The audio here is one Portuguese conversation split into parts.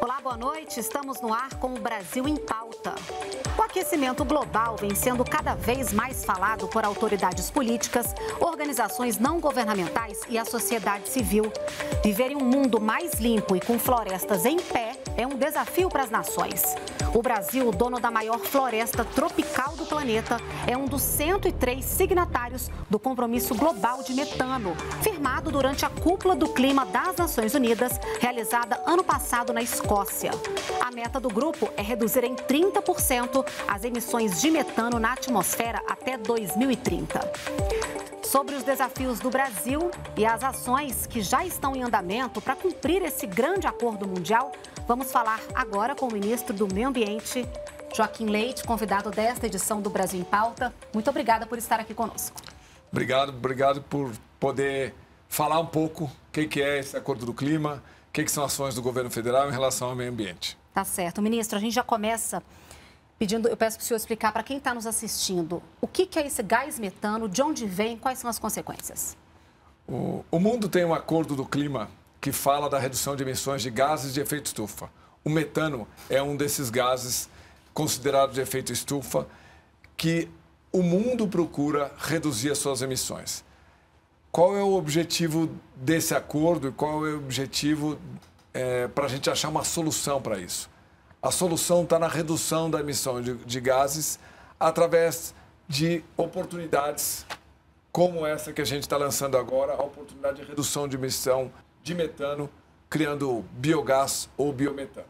Olá, Boa noite, estamos no ar com o Brasil em Pauta. O aquecimento global vem sendo cada vez mais falado por autoridades políticas, organizações não governamentais e a sociedade civil. Viver em um mundo mais limpo e com florestas em pé é um desafio para as nações. O Brasil, dono da maior floresta tropical do planeta, é um dos 103 signatários do compromisso global de metano, firmado durante a cúpula do clima das Nações Unidas, realizada ano passado na Escócia. A meta do grupo é reduzir em 30% as emissões de metano na atmosfera até 2030 sobre os desafios do Brasil e as ações que já estão em andamento para cumprir esse grande acordo mundial, vamos falar agora com o ministro do Meio Ambiente, Joaquim Leite, convidado desta edição do Brasil em Pauta. Muito obrigada por estar aqui conosco. Obrigado, obrigado por poder falar um pouco o que, que é esse acordo do clima, o que, que são ações do governo federal em relação ao meio ambiente. Tá certo. Ministro, a gente já começa pedindo, eu peço para o senhor explicar para quem está nos assistindo o que, que, é esse gás metano, de onde vem, quais são as consequências. O, o mundo tem um acordo do clima que fala da redução de emissões de gases de efeito estufa. O metano é um desses gases considerados de efeito estufa que o mundo procura reduzir as suas emissões. Qual é o objetivo desse acordo e qual é o objetivo é, eh, para a gente achar uma solução para isso? A solução está na redução da emissão de, de gases através de oportunidades como essa que a gente está lançando agora, a oportunidade de redução de emissão de metano, criando biogás ou biometano.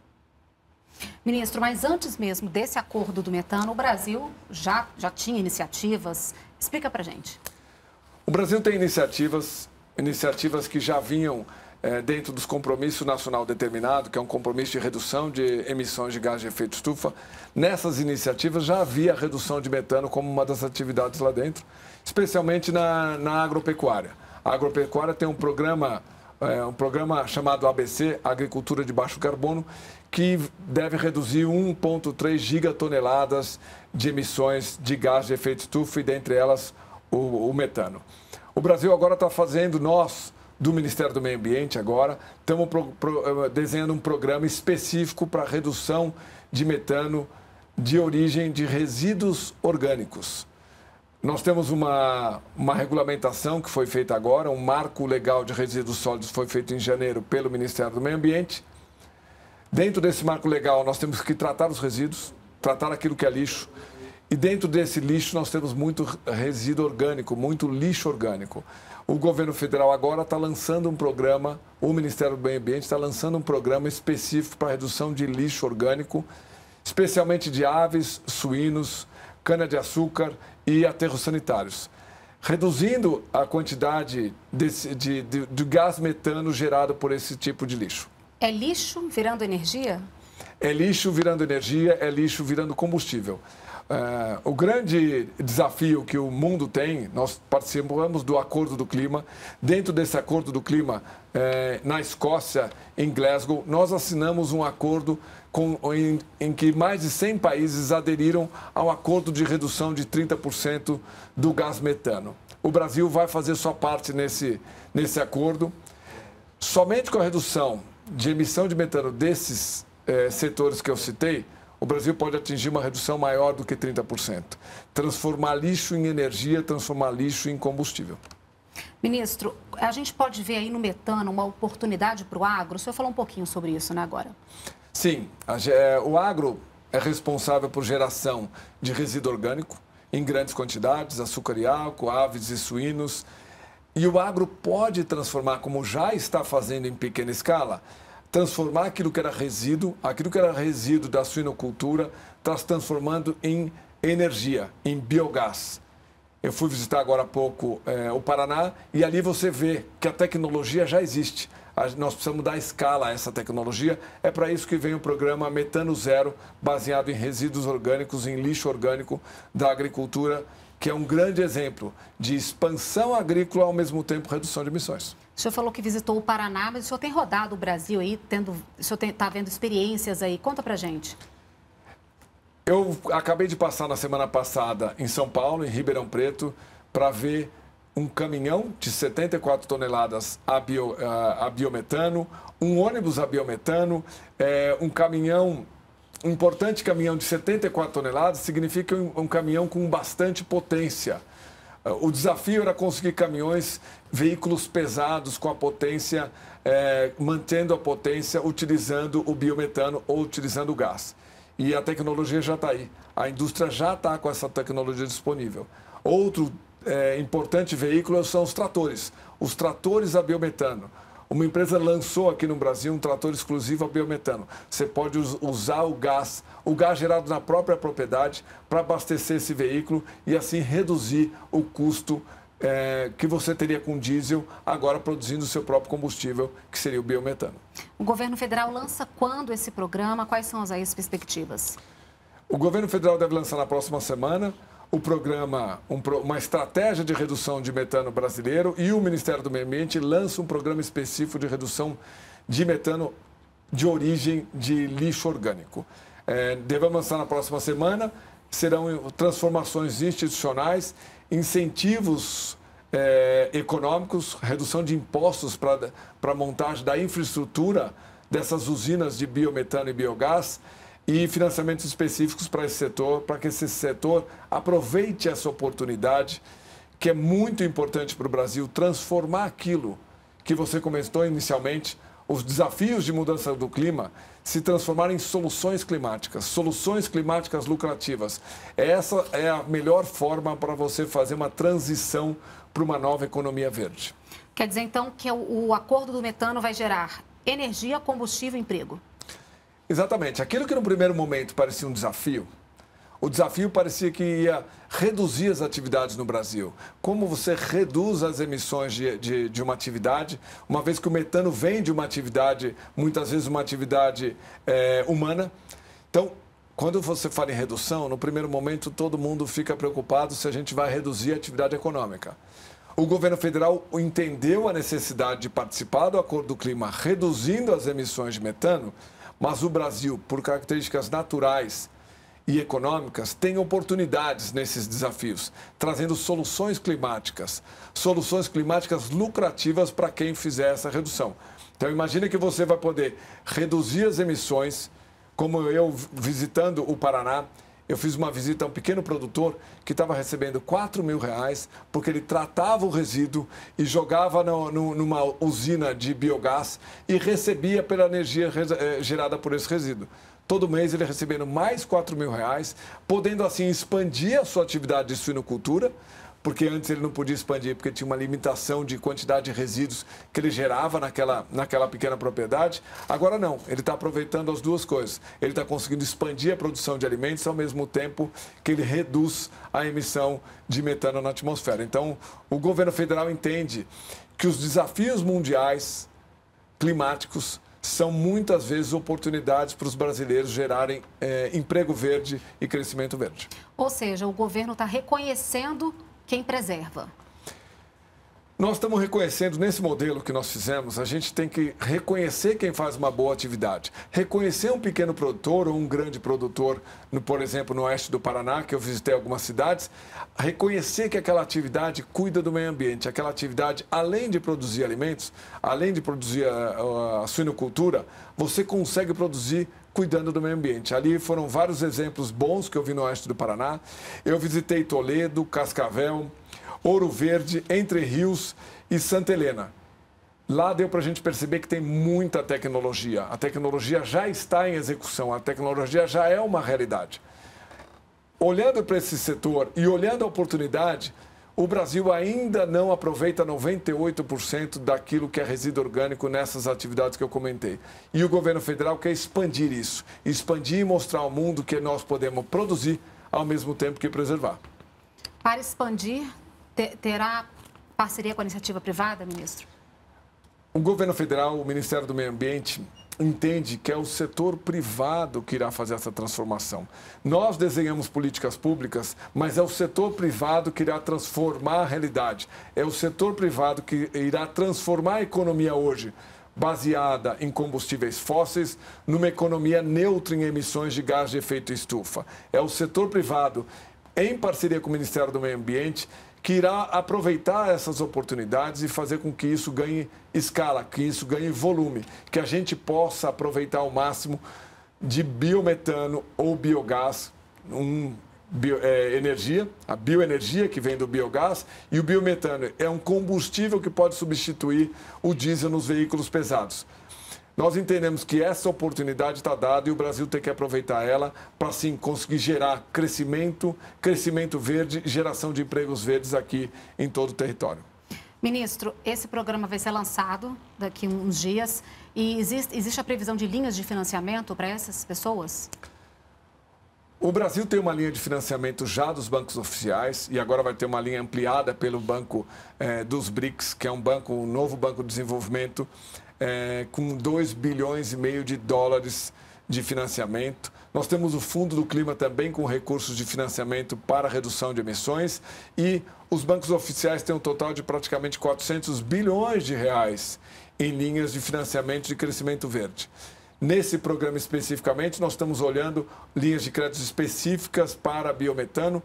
Ministro, mas antes mesmo desse acordo do metano, o Brasil já, já tinha iniciativas. Explica para gente. O Brasil tem iniciativas, iniciativas que já vinham é, dentro dos compromissos nacional determinado, que é um compromisso de redução de emissões de gás de efeito estufa, nessas iniciativas já havia redução de metano como uma das atividades lá dentro, especialmente na, na agropecuária. A agropecuária tem um programa, é, um programa chamado ABC, Agricultura de Baixo Carbono, que deve reduzir 1,3 gigatoneladas de emissões de gás de efeito estufa e, dentre elas, o, o metano. O Brasil agora está fazendo, nós, do Ministério do Meio Ambiente agora, estamos eh, desenhando um programa específico para redução de metano de origem de resíduos orgânicos. Nós temos uma, uma regulamentação que foi feita agora, um marco legal de resíduos sólidos foi feito em janeiro pelo Ministério do Meio Ambiente. Dentro desse marco legal, nós temos que tratar os resíduos, tratar aquilo que é lixo. E dentro desse lixo, nós temos muito resíduo orgânico, muito lixo orgânico o governo federal agora está lançando um programa, o Ministério do Meio Ambiente está lançando um programa específico para redução de lixo orgânico, especialmente de aves, suínos, cana-de-açúcar e aterros sanitários, reduzindo a quantidade de, de, de gás metano gerado por esse tipo de lixo. É lixo virando energia? É lixo virando energia, é lixo virando combustível. É, o grande desafio que o mundo tem, nós participamos do Acordo do Clima. Dentro desse Acordo do Clima, é, na Escócia, em Glasgow, nós assinamos um acordo com, em, em, que mais de 100 países aderiram ao acordo de redução de 30% do gás metano. O Brasil vai fazer sua parte nesse, nesse acordo. Somente com a redução de emissão de metano desses é, setores que eu citei, o Brasil pode atingir uma redução maior do que 30%. Transformar lixo em energia, transformar lixo em combustível. Ministro, a gente pode ver aí no metano uma oportunidade para o agro? O senhor falou um pouquinho sobre isso né, agora. Sim, a, é, o agro é responsável por geração de resíduo orgânico em grandes quantidades, açúcar e álcool, aves e suínos. E o agro pode transformar, como já está fazendo em pequena escala, transformar aquilo que era resíduo, aquilo que era resíduo da suinocultura, está se transformando em energia, em biogás. Eu fui visitar agora há pouco é, o Paraná e ali você vê que a tecnologia já existe. A, nós precisamos dar escala a essa tecnologia. É para isso que vem o programa Metano Zero, baseado em resíduos orgânicos, em lixo orgânico da agricultura, que é um grande exemplo de expansão agrícola ao mesmo tempo redução de emissões. O senhor falou que visitou o Paraná, mas o senhor tem rodado o Brasil aí, tendo, o senhor está vendo experiências aí. Conta pra gente. Eu acabei de passar na semana passada em São Paulo, em Ribeirão Preto, para ver um caminhão de 74 toneladas a, bio, a, a biometano, um ônibus a biometano, é, um caminhão um importante caminhão de 74 toneladas significa um, um, caminhão com bastante potência o desafio era conseguir caminhões, veículos pesados com a potência, é, mantendo a potência, utilizando o biometano ou utilizando o gás. E a tecnologia já está aí. A indústria já está com essa tecnologia disponível. Outro é, importante veículo são os tratores. Os tratores a biometano. Uma empresa lançou aqui no Brasil um trator exclusivo a biometano. Você pode usar o gás, o gás gerado na própria propriedade, para abastecer esse veículo e assim reduzir o custo é, que você teria com diesel, agora produzindo o seu próprio combustível, que seria o biometano. O governo federal lança quando esse programa? Quais são as, aí, as perspectivas? O governo federal deve lançar na próxima semana o programa, um, uma estratégia de redução de metano brasileiro e o Ministério do Meio Ambiente lança um programa específico de redução de metano de origem de lixo orgânico. É, devemos lançar na próxima semana. Serão transformações institucionais, incentivos é, econômicos, redução de impostos para a montagem da infraestrutura dessas usinas de biometano e biogás e financiamentos específicos para esse setor, para que esse setor aproveite essa oportunidade que é muito importante para o Brasil transformar aquilo que você comentou inicialmente, os desafios de mudança do clima, se transformarem em soluções climáticas, soluções climáticas lucrativas. Essa é a melhor forma para você fazer uma transição para uma nova economia verde. Quer dizer, então, que o acordo do metano vai gerar energia, combustível e emprego? Exatamente. Aquilo que no primeiro momento parecia um desafio, o desafio parecia que ia reduzir as atividades no Brasil. Como você reduz as emissões de, de, de, uma atividade, uma vez que o metano vem de uma atividade, muitas vezes uma atividade é, humana. Então, quando você fala em redução, no primeiro momento todo mundo fica preocupado se a gente vai reduzir a atividade econômica. O governo federal entendeu a necessidade de participar do Acordo do Clima reduzindo as emissões de metano, mas o Brasil, por características naturais e econômicas, tem oportunidades nesses desafios, trazendo soluções climáticas, soluções climáticas lucrativas para quem fizer essa redução. Então imagine que você vai poder reduzir as emissões, como eu visitando o Paraná, eu fiz uma visita a um pequeno produtor que estava recebendo 4 mil reais porque ele tratava o resíduo e jogava no, no, numa usina de biogás e recebia pela energia eh, gerada por esse resíduo. Todo mês ele recebendo mais 4 mil reais, podendo assim expandir a sua atividade de suinocultura porque antes ele não podia expandir, porque tinha uma limitação de quantidade de resíduos que ele gerava naquela, naquela pequena propriedade. Agora não, ele está aproveitando as duas coisas. Ele está conseguindo expandir a produção de alimentos ao mesmo tempo que ele reduz a emissão de metano na atmosfera. Então, o governo federal entende que os desafios mundiais climáticos são muitas vezes oportunidades para os brasileiros gerarem é, emprego verde e crescimento verde. Ou seja, o governo está reconhecendo quem preserva? Nós estamos reconhecendo, nesse modelo que nós fizemos, a gente tem que reconhecer quem faz uma boa atividade. Reconhecer um pequeno produtor ou um grande produtor, no, por exemplo, no oeste do Paraná, que eu visitei algumas cidades, reconhecer que aquela atividade cuida do meio ambiente. Aquela atividade, além de produzir alimentos, além de produzir a, a, a suinocultura, você consegue produzir cuidando do meio ambiente. Ali foram vários exemplos bons que eu vi no oeste do Paraná. Eu visitei Toledo, Cascavel, Ouro Verde, Entre Rios e Santa Helena. Lá deu para a gente perceber que tem muita tecnologia. A tecnologia já está em execução, a tecnologia já é uma realidade. Olhando para esse setor e olhando a oportunidade, o Brasil ainda não aproveita 98% daquilo que é resíduo orgânico nessas atividades que eu comentei. E o governo federal quer expandir isso expandir e mostrar ao mundo que nós podemos produzir ao mesmo tempo que preservar. Para expandir, terá parceria com a iniciativa privada, ministro? O governo federal, o Ministério do Meio Ambiente, entende que é o setor privado que irá fazer essa transformação. Nós desenhamos políticas públicas, mas é o setor privado que irá transformar a realidade. É o setor privado que irá transformar a economia hoje, baseada em combustíveis fósseis, numa economia neutra em emissões de gás de efeito estufa. É o setor privado, em parceria com o Ministério do Meio Ambiente, que irá aproveitar essas oportunidades e fazer com que isso ganhe escala, que isso ganhe volume, que a gente possa aproveitar ao máximo de biometano ou biogás, um Bio, é, energia, a bioenergia que vem do biogás e o biometano. É um combustível que pode substituir o diesel nos veículos pesados. Nós entendemos que essa oportunidade está dada e o Brasil tem que aproveitar ela para, sim, conseguir gerar crescimento, crescimento verde, geração de empregos verdes aqui em todo o território. Ministro, esse programa vai ser lançado daqui a uns dias e existe, existe a previsão de linhas de financiamento para essas pessoas? O Brasil tem uma linha de financiamento já dos bancos oficiais e agora vai ter uma linha ampliada pelo Banco eh, dos BRICS, que é um banco, um novo banco de desenvolvimento é, com 2 bilhões e meio de dólares de financiamento. Nós temos o Fundo do Clima também com recursos de financiamento para redução de emissões e os bancos oficiais têm um total de praticamente 400 bilhões de reais em linhas de financiamento de crescimento verde. Nesse programa especificamente, nós estamos olhando linhas de crédito específicas para biometano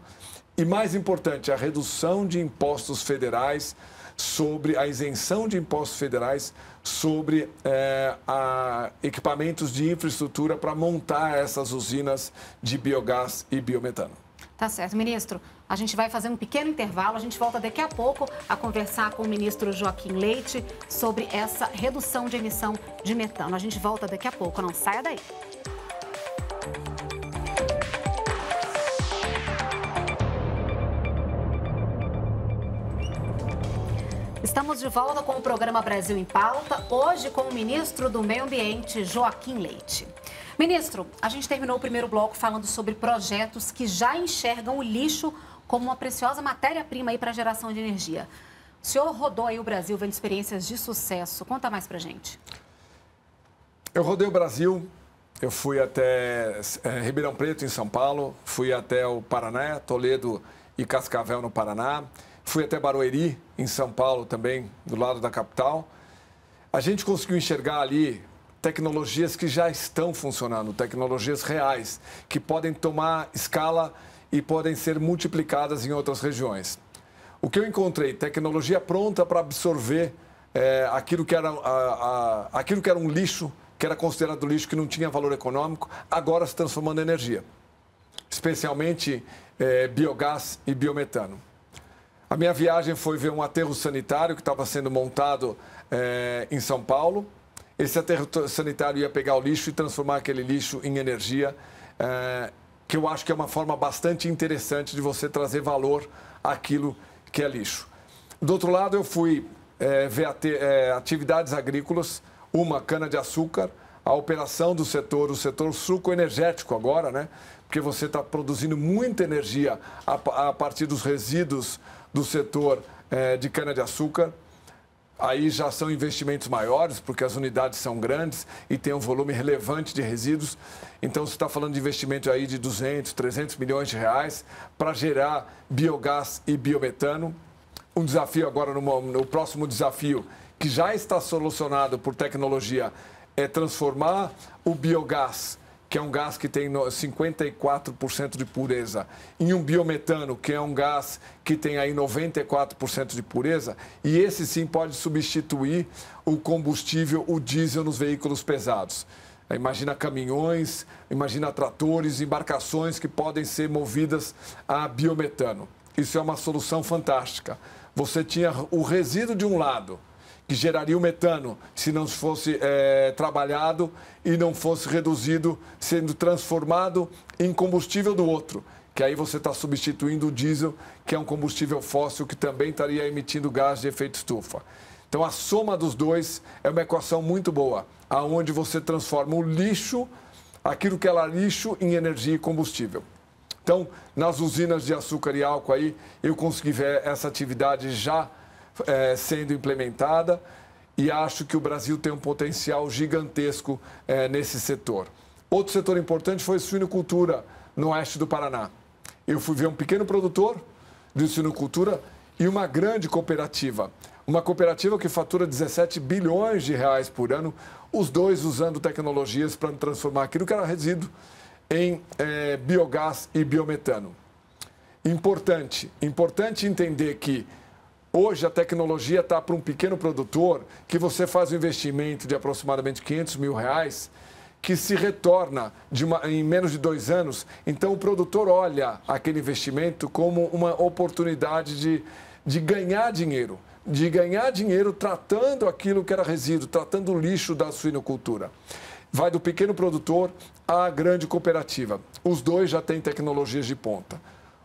e, mais importante, a redução de impostos federais sobre a isenção de impostos federais sobre é, a, equipamentos de infraestrutura para montar essas usinas de biogás e biometano. Tá certo, ministro. A gente vai fazer um pequeno intervalo, a gente volta daqui a pouco a conversar com o ministro Joaquim Leite sobre essa redução de emissão de metano. A gente volta daqui a pouco, não saia daí. Estamos de volta com o programa Brasil em Pauta, hoje com o ministro do Meio Ambiente, Joaquim Leite. Ministro, a gente terminou o primeiro bloco falando sobre projetos que já enxergam o lixo como uma preciosa matéria-prima para a geração de energia. O senhor rodou aí o Brasil vendo experiências de sucesso. Conta mais para gente. Eu rodei o Brasil, eu fui até é, Ribeirão Preto, em São Paulo, fui até o Paraná, Toledo e Cascavel, no Paraná. Fui até Barueri, em São Paulo também, do lado da capital. A gente conseguiu enxergar ali tecnologias que já estão funcionando, tecnologias reais, que podem tomar escala e podem ser multiplicadas em outras regiões. O que eu encontrei? Tecnologia pronta para absorver é, aquilo, que era, a, a, aquilo que era um lixo, que era considerado lixo, que não tinha valor econômico, agora se transformando em energia, especialmente é, biogás e biometano. A minha viagem foi ver um aterro sanitário que estava sendo montado é, em São Paulo. Esse aterro sanitário ia pegar o lixo e transformar aquele lixo em energia, é, que eu acho que é uma forma bastante interessante de você trazer valor àquilo que é lixo. Do outro lado, eu fui é, ver atividades agrícolas, uma cana-de-açúcar, a operação do setor, o setor suco-energético agora, né? Porque você está produzindo muita energia a, a partir dos resíduos do setor é, de cana-de-açúcar. Aí já são investimentos maiores, porque as unidades são grandes e tem um volume relevante de resíduos. Então, você está falando de investimento aí de 200, 300 milhões de reais para gerar biogás e biometano. Um desafio agora, no, no próximo desafio, que já está solucionado por tecnologia, é transformar o biogás que é um gás que tem 54% de pureza, e um biometano, que é um gás que tem aí 94% de pureza, e esse sim pode substituir o combustível, o diesel nos veículos pesados. Imagina caminhões, imagina tratores, embarcações que podem ser movidas a biometano. Isso é uma solução fantástica. Você tinha o resíduo de um lado, que geraria o metano se não fosse é, trabalhado e não fosse reduzido, sendo transformado em combustível do outro. Que aí você está substituindo o diesel, que é um combustível fóssil que também estaria emitindo gás de efeito estufa. Então a soma dos dois é uma equação muito boa, aonde você transforma o lixo, aquilo que era lixo, em energia e combustível. Então, nas usinas de açúcar e álcool aí, eu consegui ver essa atividade já é, sendo implementada e acho que o Brasil tem um potencial gigantesco é, nesse setor. Outro setor importante foi a suinocultura no oeste do Paraná. Eu fui ver um pequeno produtor de suinocultura e uma grande cooperativa. Uma cooperativa que fatura 17 bilhões de reais por ano, os dois usando tecnologias para transformar aquilo que era resíduo em é, biogás e biometano. Importante, importante entender que Hoje a tecnologia está para um pequeno produtor que você faz um investimento de aproximadamente 500 mil reais que se retorna uma, em menos de dois anos. Então o produtor olha aquele investimento como uma oportunidade de, de ganhar dinheiro, de ganhar dinheiro tratando aquilo que era resíduo, tratando o lixo da suinocultura. Vai do pequeno produtor à grande cooperativa. Os dois já têm tecnologias de ponta.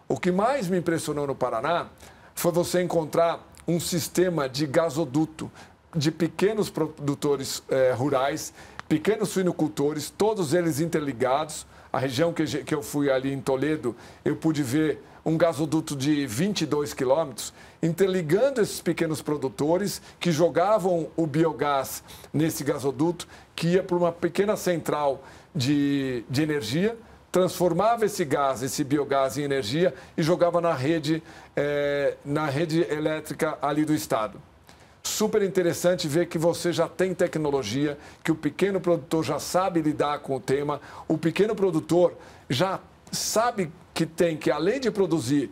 O que mais me impressionou no Paraná foi você encontrar um sistema de gasoduto de pequenos produtores eh, rurais, pequenos suinocultores, todos eles interligados. A região que, que eu fui ali em Toledo, eu pude ver um gasoduto de 22 quilômetros, interligando esses pequenos produtores que jogavam o biogás nesse gasoduto, que ia para uma pequena central de, de energia transformava esse gás, esse biogás em energia e jogava na rede, é, na rede elétrica ali do estado. Super interessante ver que você já tem tecnologia, que o pequeno produtor já sabe lidar com o tema, o pequeno produtor já sabe que tem que, além de produzir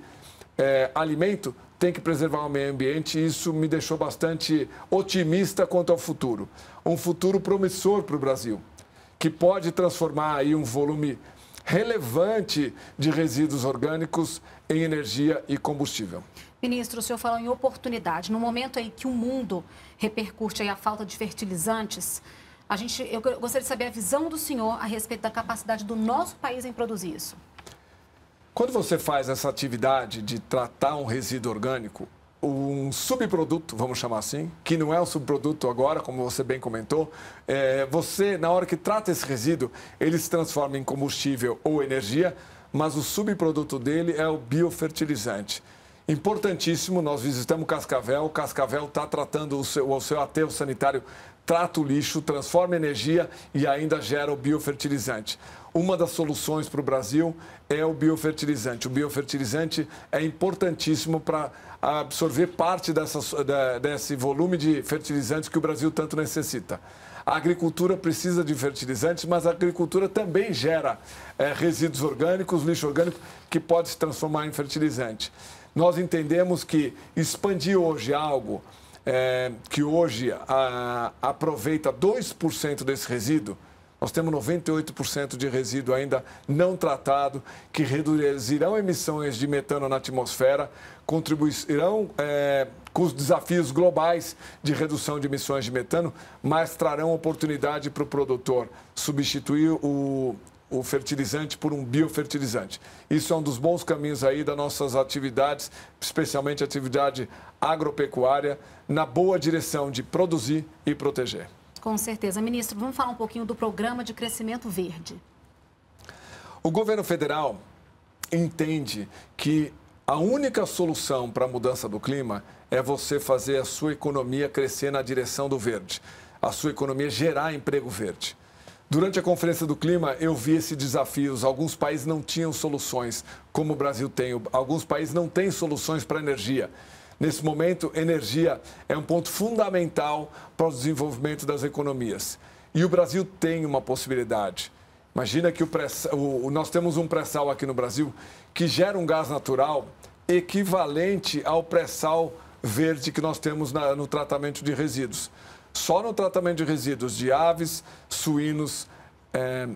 é, alimento, tem que preservar o meio ambiente e isso me deixou bastante otimista quanto ao futuro. Um futuro promissor para o Brasil, que pode transformar aí um volume relevante de resíduos orgânicos em energia e combustível. Ministro, o senhor falou em oportunidade. No momento em que o mundo repercute aí a falta de fertilizantes, a gente, eu gostaria de saber a visão do senhor a respeito da capacidade do nosso país em produzir isso. Quando você faz essa atividade de tratar um resíduo orgânico, um subproduto, vamos chamar assim, que não é um subproduto agora, como você bem comentou, é, você, na hora que trata esse resíduo, ele se transforma em combustível ou energia, mas o subproduto dele é o biofertilizante importantíssimo. Nós visitamos Cascavel. Cascavel está tratando o seu, o seu aterro sanitário, trata o lixo, transforma energia e ainda gera o biofertilizante. Uma das soluções para o Brasil é o biofertilizante. O biofertilizante é importantíssimo para absorver parte dessa, da, desse volume de fertilizantes que o Brasil tanto necessita. A agricultura precisa de fertilizantes, mas a agricultura também gera é, resíduos orgânicos, lixo orgânico, que pode se transformar em fertilizante nós entendemos que expandir hoje algo é, que hoje a, aproveita 2% desse resíduo, nós temos 98% de resíduo ainda não tratado, que reduzirão emissões de metano na atmosfera, contribuirão é, com os desafios globais de redução de emissões de metano, mas trarão oportunidade para o produtor substituir o, o fertilizante por um biofertilizante. Isso é um dos bons caminhos aí das nossas atividades, especialmente atividade agropecuária, na boa direção de produzir e proteger. Com certeza. Ministro, vamos falar um pouquinho do programa de crescimento verde. O governo federal entende que a única solução para a mudança do clima é você fazer a sua economia crescer na direção do verde, a sua economia gerar emprego verde. Durante a Conferência do Clima, eu vi esses desafios. Alguns países não tinham soluções, como o Brasil tem. Alguns países não têm soluções para a energia. Nesse momento, energia é um ponto fundamental para o desenvolvimento das economias. E o Brasil tem uma possibilidade. Imagina que o, o nós temos um pré-sal aqui no Brasil que gera um gás natural equivalente ao pré-sal verde que nós temos na, no tratamento de resíduos só no tratamento de resíduos de aves, suínos, é,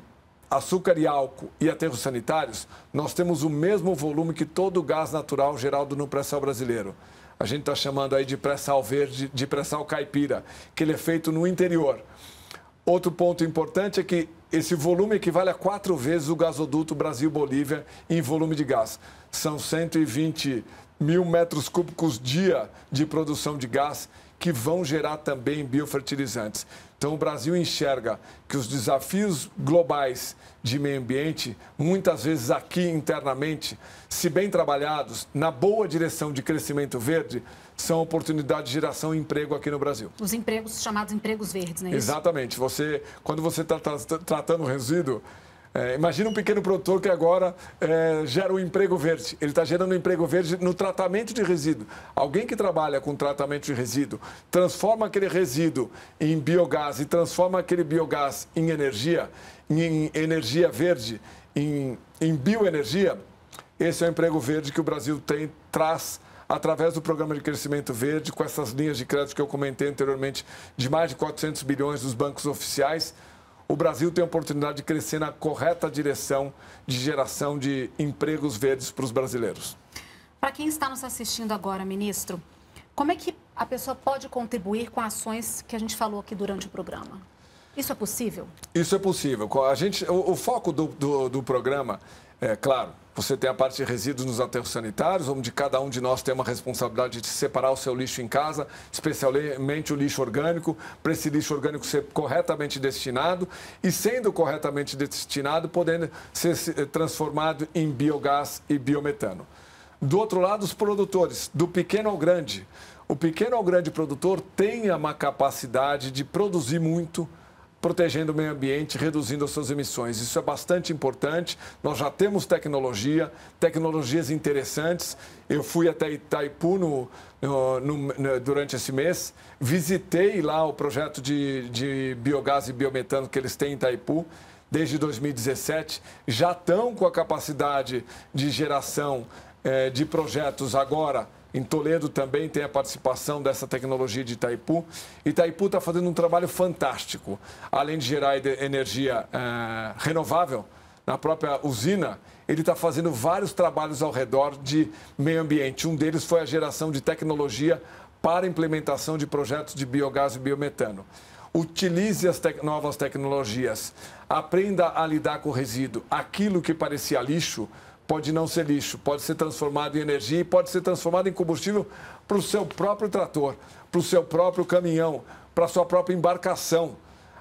açúcar e álcool e aterros sanitários, nós temos o mesmo volume que todo o gás natural gerado no pré-sal brasileiro. A gente está chamando aí de pré-sal verde, de pré-sal caipira, que ele é feito no interior. Outro ponto importante é que esse volume equivale a quatro vezes o gasoduto Brasil-Bolívia em volume de gás. São 120 mil metros cúbicos dia de produção de gás que vão gerar também biofertilizantes. Então, o Brasil enxerga que os desafios globais de meio ambiente, muitas vezes aqui internamente, se bem trabalhados, na boa direção de crescimento verde, são oportunidade de geração de emprego aqui no Brasil. Os empregos chamados empregos verdes, né? Exatamente. Você, quando você está tratando resíduo, é, imagina um pequeno produtor que agora é, gera um emprego verde. Ele está gerando um emprego verde no tratamento de resíduo. Alguém que trabalha com tratamento de resíduo, transforma aquele resíduo em biogás e transforma aquele biogás em energia, em energia verde, em, em bioenergia, esse é o emprego verde que o Brasil tem, traz através do programa de crescimento verde, com essas linhas de crédito que eu comentei anteriormente, de mais de 400 bilhões dos bancos oficiais o Brasil tem a oportunidade de crescer na correta direção de geração de empregos verdes para os brasileiros. Para quem está nos assistindo agora, ministro, como é que a pessoa pode contribuir com ações que a gente falou aqui durante o programa? Isso é possível? Isso é possível. A gente, o, o foco do, do, do programa é claro, você tem a parte de resíduos nos aterros sanitários, onde cada um de nós tem uma responsabilidade de separar o seu lixo em casa, especialmente o lixo orgânico, para esse lixo orgânico ser corretamente destinado e, sendo corretamente destinado, podendo ser eh, transformado em biogás e biometano. Do outro lado, os produtores, do pequeno ao grande. O pequeno ao grande produtor tem uma capacidade de produzir muito, protegendo o meio ambiente, reduzindo as suas emissões. Isso é bastante importante. Nós já temos tecnologia, tecnologias interessantes. Eu fui até Itaipu no, no, no, durante esse mês, visitei lá o projeto de, de biogás e biometano que eles têm em Itaipu desde 2017, já estão com a capacidade de geração eh, de projetos agora em Toledo também tem a participação dessa tecnologia de Itaipu. Itaipu está fazendo um trabalho fantástico. Além de gerar energia eh, renovável, na própria usina, ele está fazendo vários trabalhos ao redor de meio ambiente. Um deles foi a geração de tecnologia para implementação de projetos de biogás e biometano. Utilize as te novas tecnologias, aprenda a lidar com o resíduo. Aquilo que parecia lixo pode não ser lixo, pode ser transformado em energia e pode ser transformado em combustível para o seu próprio trator, para o seu próprio caminhão, para a sua própria embarcação.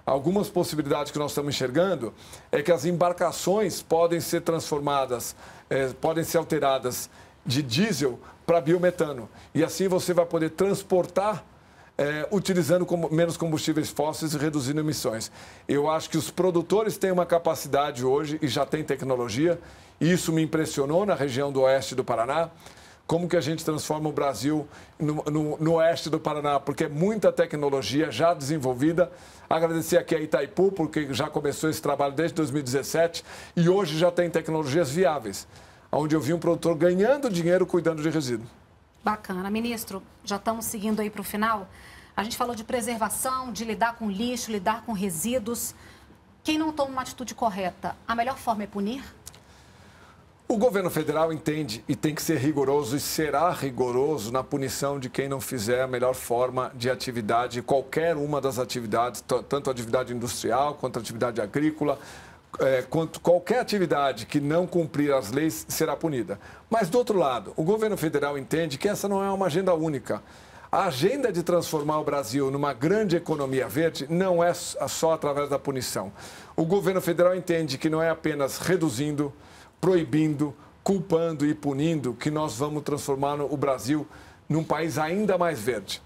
Algumas possibilidades que nós estamos enxergando é que as embarcações podem ser transformadas, é, podem ser alteradas de diesel para biometano. E assim você vai poder transportar é, utilizando menos combustíveis fósseis e reduzindo emissões. Eu acho que os produtores têm uma capacidade hoje e já têm tecnologia isso me impressionou na região do oeste do Paraná. Como que a gente transforma o Brasil no, no, no oeste do Paraná? Porque é muita tecnologia já desenvolvida. Agradecer aqui a Itaipu, porque já começou esse trabalho desde 2017 e hoje já tem tecnologias viáveis, onde eu vi um produtor ganhando dinheiro cuidando de resíduo. Bacana. Ministro, já estamos seguindo aí para o final. A gente falou de preservação, de lidar com lixo, lidar com resíduos. Quem não toma uma atitude correta, a melhor forma é punir? O governo federal entende e tem que ser rigoroso e será rigoroso na punição de quem não fizer a melhor forma de atividade, qualquer uma das atividades, tanto a atividade industrial quanto a atividade agrícola, é, quanto qualquer atividade que não cumprir as leis será punida. Mas, do outro lado, o governo federal entende que essa não é uma agenda única. A agenda de transformar o Brasil numa grande economia verde não é só através da punição. O governo federal entende que não é apenas reduzindo, proibindo, culpando e punindo que nós vamos transformar o Brasil num país ainda mais verde.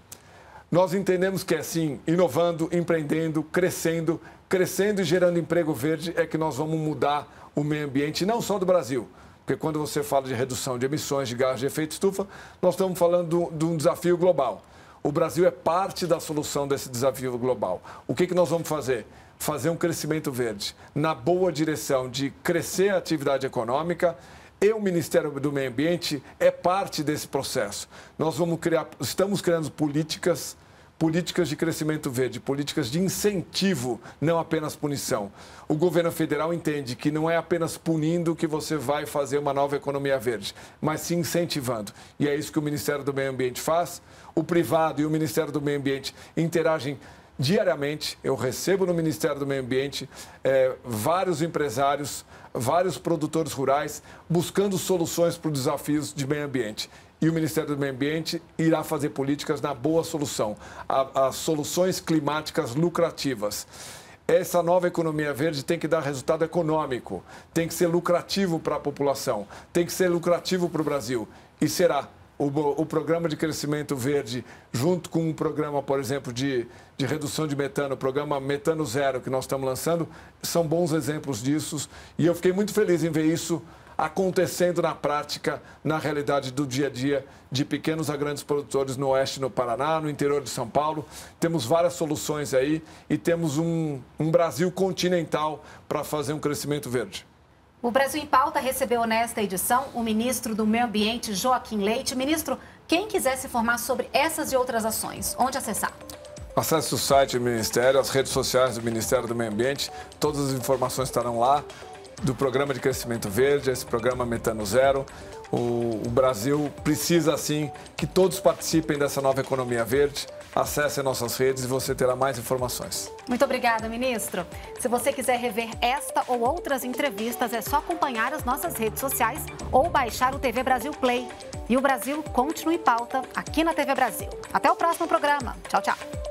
Nós entendemos que é assim, inovando, empreendendo, crescendo, crescendo e gerando emprego verde é que nós vamos mudar o meio ambiente, não só do Brasil, porque quando você fala de redução de emissões de gás de efeito estufa, nós estamos falando de um desafio global. O Brasil é parte da solução desse desafio global. O que, que nós vamos fazer? Fazer um crescimento verde na boa direção de crescer a atividade econômica, e o Ministério do Meio Ambiente é parte desse processo. Nós vamos criar, estamos criando políticas políticas de crescimento verde, políticas de incentivo, não apenas punição. O governo federal entende que não é apenas punindo que você vai fazer uma nova economia verde, mas se incentivando. E é isso que o Ministério do Meio Ambiente faz. O privado e o Ministério do Meio Ambiente interagem diariamente. Eu recebo no Ministério do Meio Ambiente eh, vários empresários, vários produtores rurais buscando soluções para os desafios de meio ambiente e o Ministério do Meio Ambiente irá fazer políticas na boa solução, as soluções climáticas lucrativas. Essa nova economia verde tem que dar resultado econômico, tem que ser lucrativo para a população, tem que ser lucrativo para o Brasil. E será. O, o, programa de crescimento verde, junto com um programa, por exemplo, de, de redução de metano, o programa Metano Zero que nós estamos lançando, são bons exemplos disso. E eu fiquei muito feliz em ver isso acontecendo na prática, na realidade do dia a dia de pequenos a grandes produtores no Oeste, no Paraná, no interior de São Paulo. Temos várias soluções aí e temos um, um Brasil continental para fazer um crescimento verde. O Brasil em Pauta recebeu nesta edição o ministro do Meio Ambiente, Joaquim Leite. Ministro, quem quiser se informar sobre essas e outras ações, onde acessar? Acesse o site do Ministério, as redes sociais do Ministério do Meio Ambiente, todas as informações estarão lá do programa de crescimento verde, esse programa Metano Zero. O, o Brasil precisa, sim, que todos participem dessa nova economia verde. Acesse nossas redes e você terá mais informações. Muito obrigada, ministro. Se você quiser rever esta ou outras entrevistas, é só acompanhar as nossas redes sociais ou baixar o TV Brasil Play. E o Brasil continue em pauta aqui na TV Brasil. Até o próximo programa. Tchau, tchau.